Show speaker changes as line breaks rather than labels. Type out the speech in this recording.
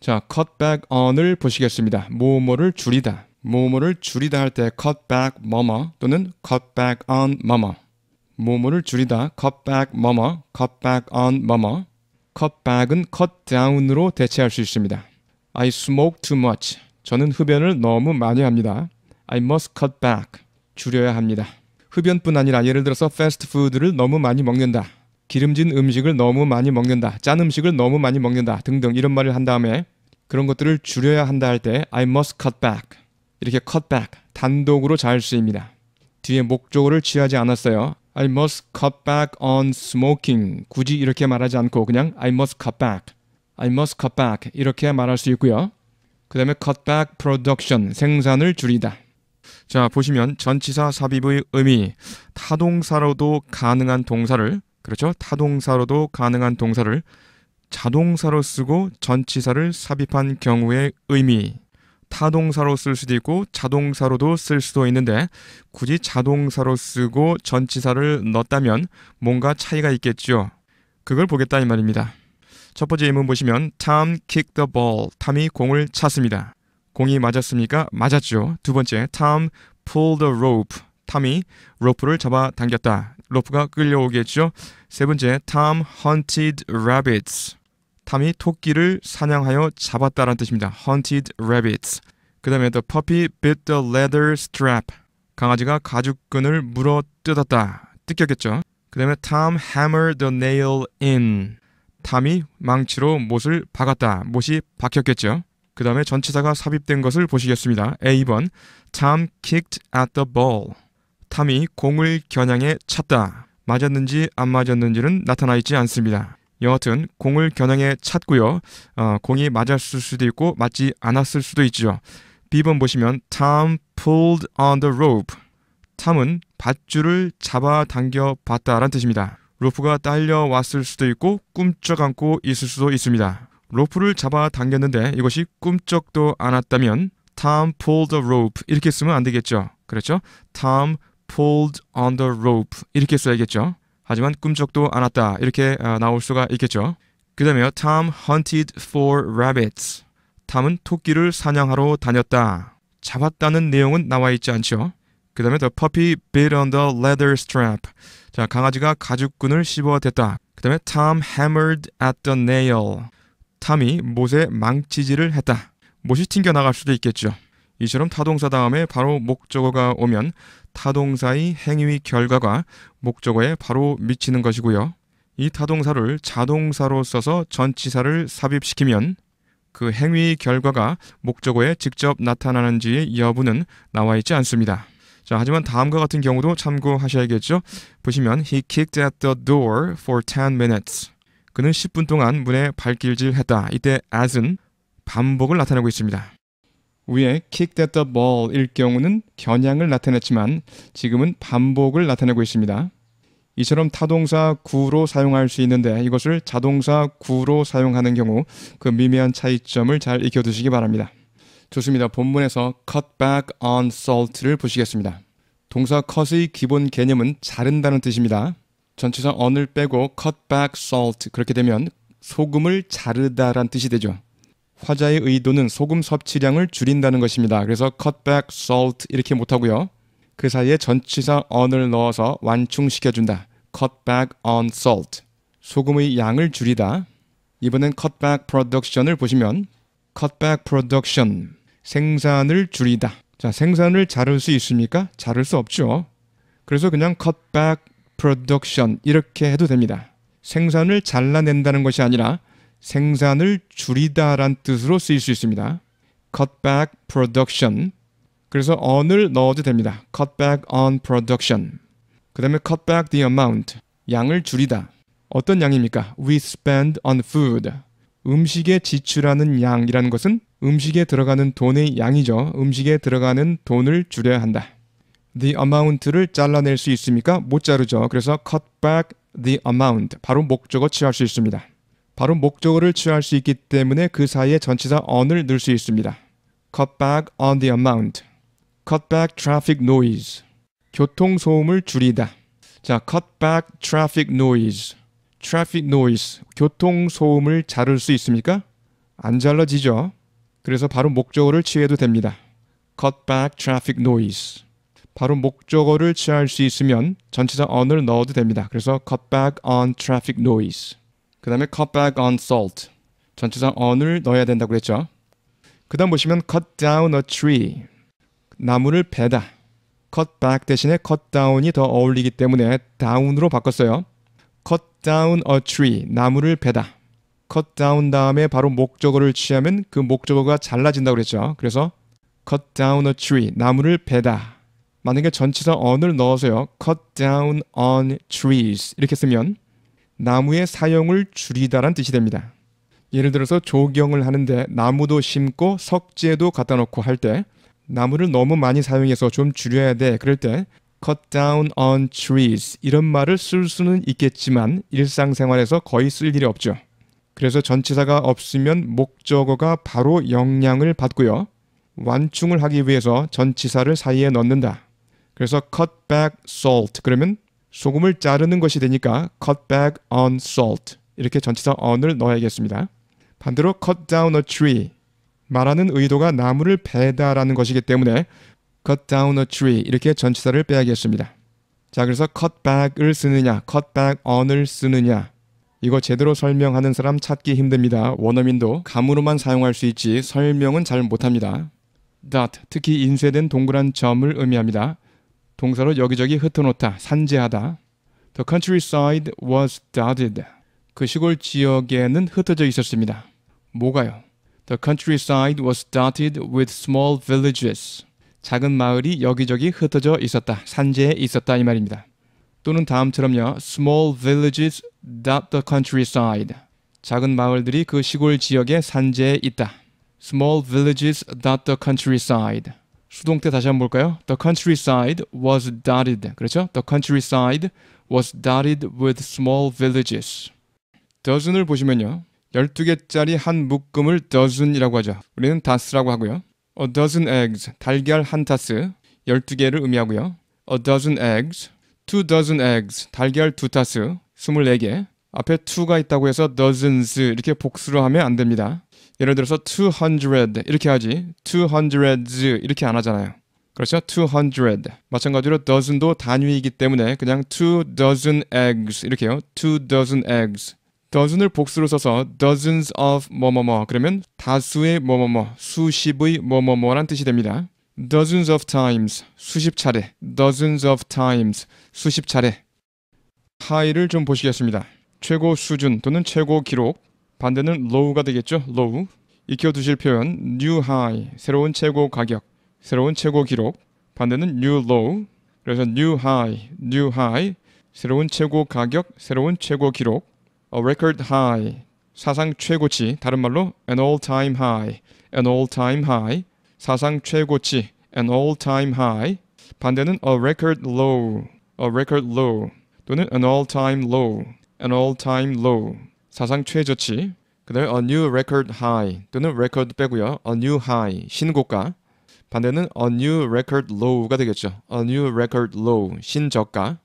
자, cut back on을 보시겠습니다. 뭐뭐를 줄이다. 뭐뭐를 줄이다 할 때 cut back 뭐뭐 또는 cut back on 뭐뭐. 뭐뭐를 줄이다 cut back 뭐뭐, cut back on 뭐뭐. cut back은 cut down으로 대체할 수 있습니다. I smoke too much. 저는 흡연을 너무 많이 합니다. I must cut back. 줄여야 합니다. 흡연뿐 아니라 예를 들어서 패스트푸드를 너무 많이 먹는다. 기름진 음식을 너무 많이 먹는다, 짠 음식을 너무 많이 먹는다 등등 이런 말을 한 다음에 그런 것들을 줄여야 한다 할 때 I must cut back 이렇게 cut back 단독으로 잘 쓰입니다. 뒤에 목적어를 취하지 않았어요. I must cut back on smoking 굳이 이렇게 말하지 않고 그냥 I must cut back, I must cut back 이렇게 말할 수 있고요. 그 다음에 cut back production 생산을 줄이다. 자 보시면 전치사 삽입의 의미 타동사로도 가능한 동사를 그렇죠? 타동사로도 가능한 동사를 자동사로 쓰고 전치사를 삽입한 경우의 의미. 타동사로 쓸 수도 있고 자동사로도 쓸 수도 있는데 굳이 자동사로 쓰고 전치사를 넣었다면 뭔가 차이가 있겠죠. 그걸 보겠다 이 말입니다. 첫 번째 예문 보시면 Tom kicked the ball. 탐이 공을 찼습니다. 공이 맞았습니까? 맞았죠. 두 번째 Tom pulled the rope. 탐이 로프를 잡아당겼다. 로프가 끌려오겠죠. 세 번째, Tom hunted rabbits. 탐이 토끼를 사냥하여 잡았다라는 뜻입니다. hunted rabbits. 그 다음에 the puppy bit the leather strap. 강아지가 가죽끈을 물어 뜯었다. 뜯겼겠죠. 그 다음에 Tom hammered the nail in. 탐이 망치로 못을 박았다. 못이 박혔겠죠. 그 다음에 전체사가 삽입된 것을 보시겠습니다. A번 Tom kicked at the ball. 탐이 공을 겨냥해 찾다 맞았는지 안 맞았는지는 나타나 있지 않습니다. 여하튼 공을 겨냥해 찾고요 어, 공이 맞았을 수도 있고 맞지 않았을 수도 있죠. B번 보시면 Tom pulled on the rope. 탐은 밧줄을 잡아당겨 봤다라는 뜻입니다. 로프가 딸려왔을 수도 있고 꿈쩍 안고 있을 수도 있습니다. 로프를 잡아당겼는데 이것이 꿈쩍도 않았다면 Tom pulled the rope 이렇게 쓰면 안 되겠죠. 그렇죠? Tom pulled on the rope 이렇게 써야겠죠. 하지만 꿈쩍도 않았다 이렇게 어, 나올 수가 있겠죠. 그 다음에요. Tom hunted for rabbits. 탐은 토끼를 사냥하러 다녔다. 잡았다는 내용은 나와 있지 않죠. 그 다음에 the puppy bit on the leather strap. 자, 강아지가 가죽끈을 씹어댔다. 그 다음에 Tom hammered at the nail. 탐이 못에 망치질을 했다. 못이 튕겨나갈 수도 있겠죠. 이처럼 타동사 다음에 바로 목적어가 오면 타동사의 행위 결과가 목적어에 바로 미치는 것이고요. 이 타동사를 자동사로 써서 전치사를 삽입시키면 그 행위 결과가 목적어에 직접 나타나는지 여부는 나와 있지 않습니다. 자, 하지만 다음과 같은 경우도 참고하셔야겠죠. 보시면 he kicked at the door for 10 minutes. 그는 10분 동안 문에 발길질했다. 이때 as은 반복을 나타내고 있습니다. 위에 kick at the ball일 경우는 겨냥을 나타냈지만 지금은 반복을 나타내고 있습니다. 이처럼 타동사 구로 사용할 수 있는데 이것을 자동사 구로 사용하는 경우 그 미묘한 차이점을 잘 익혀두시기 바랍니다. 좋습니다. 본문에서 cut back on salt를 보시겠습니다. 동사 cut의 기본 개념은 자른다는 뜻입니다. 전체사 on을 빼고 cut back salt 그렇게 되면 소금을 자르다란 뜻이 되죠. 화자의 의도는 소금 섭취량을 줄인다는 것입니다. 그래서 cut back salt 이렇게 못 하고요. 그 사이에 전치사 on을 넣어서 완충시켜 준다. cut back on salt. 소금의 양을 줄이다. 이번엔 cut back production을 보시면 cut back production 생산을 줄이다. 자, 생산을 자를 수 있습니까? 자를 수 없죠. 그래서 그냥 cut back production 이렇게 해도 됩니다. 생산을 잘라낸다는 것이 아니라 생산을 줄이다란 뜻으로 쓰일 수 있습니다. cut back production. 그래서 on을 넣어도 됩니다. cut back on production. 그 다음에 cut back the amount. 양을 줄이다. 어떤 양입니까? we spend on food. 음식에 지출하는 양이라는 것은 음식에 들어가는 돈의 양이죠. 음식에 들어가는 돈을 줄여야 한다. the amount를 잘라낼 수 있습니까? 못 자르죠. 그래서 cut back the amount. 바로 목적어 취할 수 있습니다. 바로 목적어를 취할 수 있기 때문에 그 사이에 전치사 on을 넣을 수 있습니다. cut back on the amount, cut back traffic noise, 교통 소음을 줄이다. 자, cut back traffic noise, traffic noise, 교통 소음을 자를 수 있습니까? 안 잘라지죠. 그래서 바로 목적어를 취해도 됩니다. cut back traffic noise. 바로 목적어를 취할 수 있으면 전치사 on을 넣어도 됩니다. 그래서 cut back on traffic noise. 그 다음에 cut back on salt. 전체상 on을 넣어야 된다고 그랬죠. 그 다음 보시면 cut down a tree. 나무를 베다. cut back 대신에 cut down이 더 어울리기 때문에 down으로 바꿨어요. cut down a tree. 나무를 베다. cut down 다음에 바로 목적어를 취하면 그 목적어가 잘라진다고 그랬죠. 그래서 cut down a tree. 나무를 베다. 만약에 전체사 on을 넣어서요. cut down on trees 이렇게 쓰면 나무의 사용을 줄이다란 뜻이 됩니다. 예를 들어서 조경을 하는데 나무도 심고 석재도 갖다 놓고 할 때 나무를 너무 많이 사용해서 좀 줄여야 돼 그럴 때 cut down on trees 이런 말을 쓸 수는 있겠지만 일상생활에서 거의 쓸 일이 없죠. 그래서 전치사가 없으면 목적어가 바로 영향을 받고요. 완충을 하기 위해서 전치사를 사이에 넣는다. 그래서 cut back salt 그러면 소금을 자르는 것이 되니까 cut back on salt 이렇게 전치사 on을 넣어야겠습니다. 반대로 cut down a tree 말하는 의도가 나무를 베다라는 것이기 때문에 cut down a tree 이렇게 전치사를 빼야겠습니다. 자 그래서 cut back을 쓰느냐 cut back on을 쓰느냐 이거 제대로 설명하는 사람 찾기 힘듭니다. 원어민도 감으로만 사용할 수 있지 설명은 잘 못합니다. dot 특히 인쇄된 동그란 점을 의미합니다. 동사로 여기저기 흩어놓다, 산재하다. The countryside was dotted. 그 시골 지역에는 흩어져 있었습니다. 뭐가요? The countryside was dotted with small villages. 작은 마을이 여기저기 흩어져 있었다. 산재에 있었다 이 말입니다. 또는 다음처럼요. Small villages dot the countryside. 작은 마을들이 그 시골 지역의 산재에 있다. Small villages dot the countryside. 수동태 다시 한번 볼까요? The countryside was dotted. 그렇죠? The countryside was dotted with small villages. dozen을 보시면요. 12개짜리 한 묶음을 dozen이라고 하죠. 우리는 다스라고 하고요. A dozen eggs, 달걀 한 타스, 12개를 의미하고요. A dozen eggs, two dozen eggs, 달걀 두 타스, 24개. 앞에 two가 있다고 해서 dozens 이렇게 복수로 하면 안 됩니다. 예를 들어서 200 이렇게 하지 200s 이렇게 안 하잖아요. 그렇죠? 200. 마찬가지로 dozen도 단위이기 때문에 그냥 two dozen eggs 이렇게요. two dozen eggs. dozen을 복수로 써서 dozens of 뭐 뭐 뭐 그러면 다수의 뭐 뭐 뭐, 수십의 뭐 뭐뭐란 뜻이 됩니다. dozens of times 수십 차례, dozens of times 수십 차례. 하이를 좀 보시겠습니다. 최고 수준 또는 최고 기록 반대는 low가 되겠죠. low. 익혀 두실 표현 new high 새로운 최고 가격, 새로운 최고 기록. 반대는 new low. 그래서 new high, new high 새로운 최고 가격, 새로운 최고 기록. a record high 사상 최고치 다른 말로 an all time high, an all time high 사상 최고치 an all time high 반대는 a record low, a record low 또는 an all time low, an all time low 사상 최저치, 그 다음에 a new record high 또는 record 빼고요. a new high, 신고가. 반대는 a new record low가 되겠죠. a new record low, 신저가.